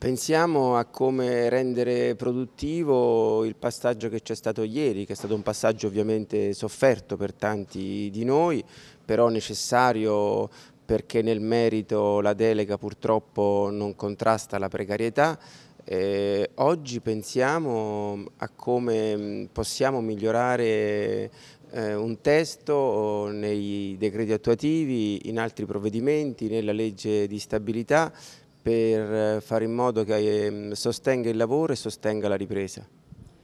Pensiamo a come rendere produttivo il passaggio che c'è stato ieri, che è stato un passaggio ovviamente sofferto per tanti di noi, però necessario perché nel merito la delega purtroppo non contrasta la precarietà. Eh, oggi pensiamo a come mm, possiamo migliorare eh, un testo nei decreti attuativi, in altri provvedimenti, nella legge di stabilità per eh, fare in modo che ehm, sostenga il lavoro e sostenga la ripresa.